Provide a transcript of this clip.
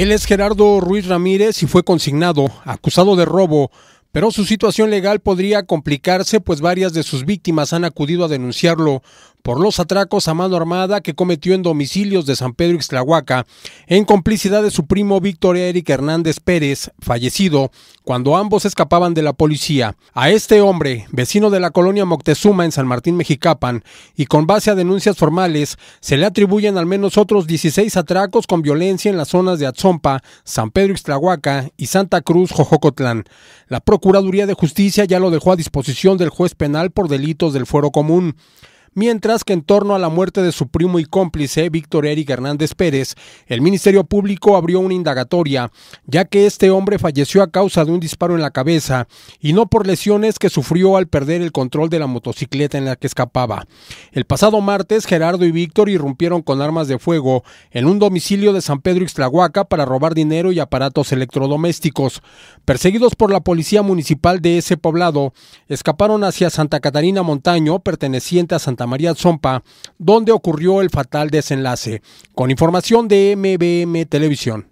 Él es Gerardo Ruiz Ramírez y fue consignado, acusado de robo, pero su situación legal podría complicarse pues varias de sus víctimas han acudido a denunciarlo por los atracos a mano armada que cometió en domicilios de San Pedro Ixtlahuaca, en complicidad de su primo Víctor Eric Hernández Pérez, fallecido, cuando ambos escapaban de la policía. A este hombre, vecino de la colonia Moctezuma en San Martín Mexicapan, y con base a denuncias formales, se le atribuyen al menos otros 16 atracos con violencia en las zonas de Atzompa, San Pedro Ixtlahuaca y Santa Cruz, Jojocotlán. La Procuraduría de Justicia ya lo dejó a disposición del juez penal por delitos del fuero común mientras que en torno a la muerte de su primo y cómplice, Víctor Eric Hernández Pérez, el Ministerio Público abrió una indagatoria, ya que este hombre falleció a causa de un disparo en la cabeza y no por lesiones que sufrió al perder el control de la motocicleta en la que escapaba. El pasado martes, Gerardo y Víctor irrumpieron con armas de fuego en un domicilio de San Pedro Ixtlahuaca para robar dinero y aparatos electrodomésticos. Perseguidos por la policía municipal de ese poblado, escaparon hacia Santa Catarina Montaño, perteneciente a Santa María Zompa, donde ocurrió el fatal desenlace. Con información de MBM Televisión.